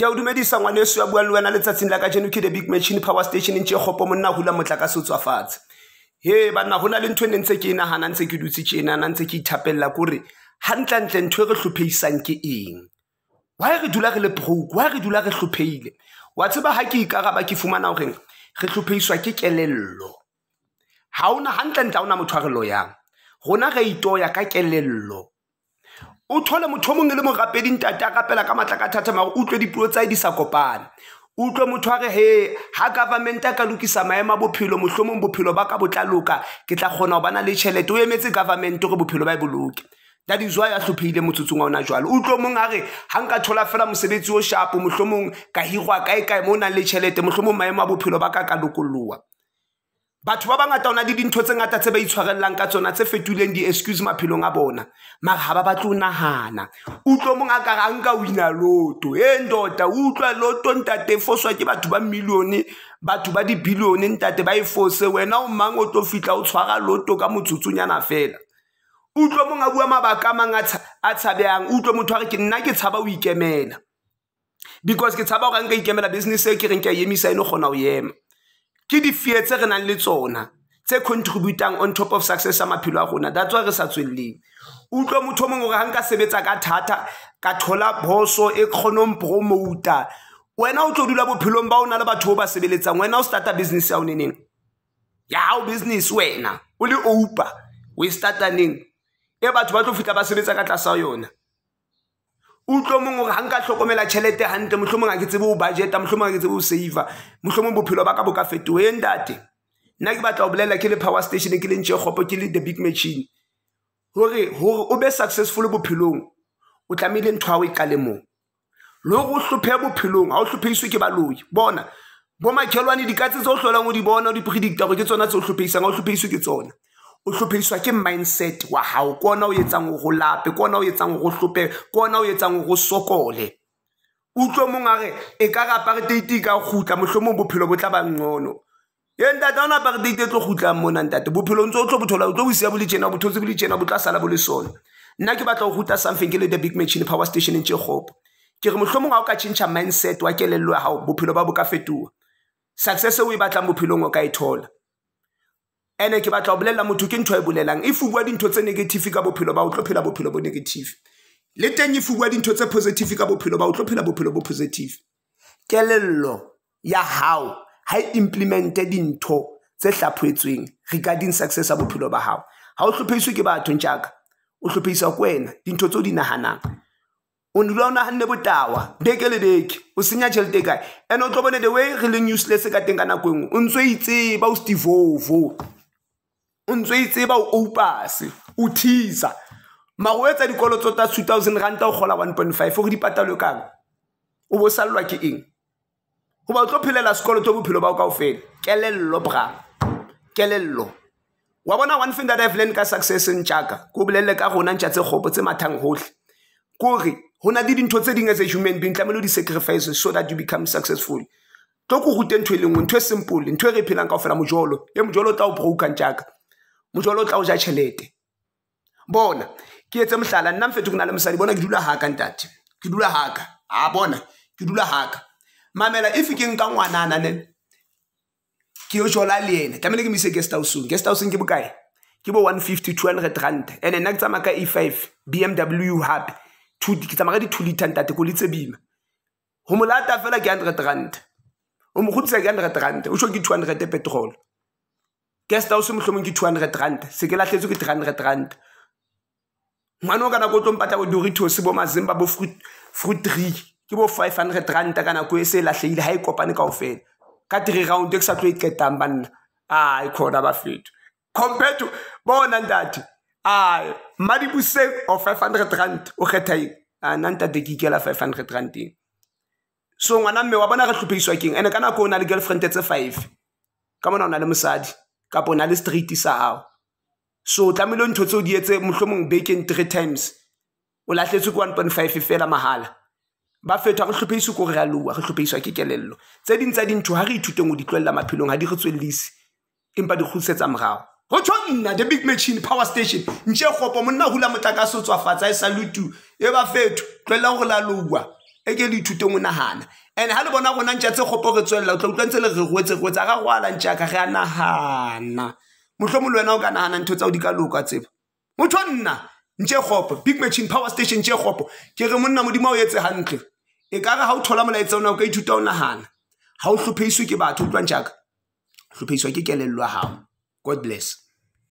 ke a o dumedisa ngwaneso ya buang le wena letsatsing la ka jeno ke the big machine power stationeng tse e gopo monna hula motlakase o tswafatshe he banna go na le ntho e ne ntse ke e nagana ntse ke dutse tsena na ntse ke ithapelela kore gantlantle ntho e re tlhopheisang ke eng why re dula re le broke why re dula re tlhopheile wa tseba ga ke ikaraba ke fumana goreng re tlhopheisiwa ke kelello ga ona gantlantle a ona motho a re lo yang rona re itoya ka kelello o thole motho o mongwe le morapedi ntate a kapela ka matla ka thata mare utlwe dipuo tsae di sa kopane utlwe motho a re he ga government a ka lokisa maemo a bophelo motlhomong bophelo ba ka botlaloka ke tla kgona go bana le tšhelete o emetse government gore bophelo ba e boloke that is why a tlhopheile motsotsong wa ona jalo utlwe mongwe a re ga nka thola fela mosebetsi o shapo motlhomong ka hirwa kaekae mo o nang le tšhelete motlhomong maemo a bophelo ba ka ka lokololwa batho ba bangata ho na le dintho tse ngata tse ba itshwarellang ka tsona tse fetuleng di-excuse maphelong a bona mara ga ba batle o nagana utlwo mong a kare a nka wina loto e ndota utlwa loto ntate e foswa ke batho ba millione batho ba dibilione ntate ba e fose wena o mang o tlo fitlha o tshwara loto ka motsotsonyana fela utlwo mong a bua mabaka a mangwe a tshabeyang utlwe motho a re ke nna ke tshaba o ikemela because ke tshaba gore a nka ikemela business e ke reng ke a e emisa e no kgona go ema ke di fietse re nang le tsona tse contributang on top of success sa maphelo a rona datswa re sa tswelleng utlwe motho o mongwe gore ga nka sebetsa ka thata ka thola boso e kgonong promota wena o tlo dula bophelong ba o na le batho o ba sebeletsang wena o starta business ya o neneng yao business wena o le oupa o e startaneng e batho ba tlo fitlha ba sebetsa ka tlasa yona utlwe mong gore ga nka tlhokomela tšhelete gantle motlho a ke tsebe o budgeta motlho a ke tsebe o savea motlho mongwe bophelo ba ka bo ka fetoeng date nna ke batla go bolelela ke le power station ke leng chegopo ke le the big machine gore gore o be successful bophelong o tlamehile ntho ya o e qale moo le gore o tlhophe bophelong ga o tlhopheiswe ke baloi bona bo makhelwane dikatse tse o tlholang o di bona o di predicta gore ke tsona tse o tlhopheisang ga o tlhopheiswe ke tsona o tlhophediswa ke mindset wa gago ke ona o etsang hore o lape ke ona o etsang hore o hlophe ke ona o etsang hore o sokole utlwe mongwe a re e ka re aparteite ka kgutla mohlomong bophelo bo tla bangcono ye ntate ona aparteite e tlo kgutlang mona ntate bophelo ntse o tlo bothola o tlo bosea bo le tjena bo thotse bo le tjena bo tla sala bo le sona nna ke batla ho ruta something ke le the big machine power stationeng tje kgopo ke re mohlomong ha o ka tjhentjha mindset wa kelelelo ya gago bophelo ba bo ka fetoha success e o e batlang bophelong o ka e thola ene ke batla go bolelela motho ke ntho e bolelang e fubua dintho tse negative ka bophelo ba o tlo phela bophelo bo negative le teng e fubua dintho tse positive ka bophelo ba o tlo phela bophelo bo positive kelello ya hao ha e implemente dintho tse hlaphoetsweng regarding success ya bophelo ba hao ha o hlopheiswe ke batho ntjaka o hlopheiswa ke wena dintho tse o di nahanang o dula o nahanne botawa beke le beke o senya tjhelete e kae and o tlo bone the way re le useless ka teng ka nako engwe o ntse o itseba o stevovo o ntse o e tseba o opase o teaser mara o etsa dikolotso tsa two thousand ranta o gola one point five ore dipatalwe kang o bo salelwa ke eng go ba o tlo phelela sekoloto bophelo bao kao fela kelello bra kelello wa bona one thing that i've ka successeng jaaka ko bolelele ka gona ntšha tse kgopo tse mathang gotlhe kore go na le dintho tse dingwe tse human being tlamehile o di-sacrifice so that you become successful tlo ko rute ntho e le nngwe ntho e simple ntho e re e phelang kao fela mojolo e mojolo o tla o brokang jaaka mojalo o tla o ja tšhelete bona ke etse mohlala nna mfeto ke na le mosadi bona ke dula haka ntate ke dula haka a bona ke dula haka mamela if ke nka ngwanana ne ke yo jola le ena tlamehile ke mo ise guest houseng guest houseng ke bokae ke bo 150 200 rand and nna ke tsamaya ka e5 bmw hape ke tsamaya ka di-two litan tate ko letse bima go molata fela ke hundred rand o mo gotisa ke hundred rand o sho ke two hundred e petrol guest house mohlomong ke two hundred rand se ke latlhetswe ke 300 hundred rand ngwana o ka nako o e tlo mpatla bo doritos bo mazimba bo fruit tree ke bo five hundred ranta ka nako e se e latlhegile ga e kopane kao fela ka three round e ke sa tlo e qetang banna a e ba bafetho compared to bona ntate a madibuseng o five hundred rand o getha eng a nna ntate ke ikela five hundred rand eng so ngwana mme wa bona re tlhophediswa keng and-e ka nako o na le girlfriend tse five ka mona o na le mosadi kapa na le streete sa gago so tlamehile o ntho tse o di etse motlhomong bakeng three times o latlhetswe ke one point five fela mahala ba fetho ga re tlhopheisiwe ko gore a lowa re tlhopheisiwa ke kelello tse dingwe tsa dintho ga re ithuteng o di tlwelela maphelong ga di re tswellise empa di kgotsetsa morago go tsho nna the big machine power station nje kgopo monna gula motlakase o tswafatsa e salutu e ba fetho tlwelela gore la lowa e ke le ithuteng o nagana and ha le bona rona ntse tse kgopo re tswelela o tla utlwa le re rwetse rwetse a ga rwala ntjaka re a nagana le wena o ka nagana ntho tsao di ka loka tseba motho nna ntse kgopo big machine power station ntse kgopo ke re monna modimo o etse hantle e ka re ha o thola molaetsa ona o ka ithuta o nagana ha o hlopheiswe ke batho ke gago god bless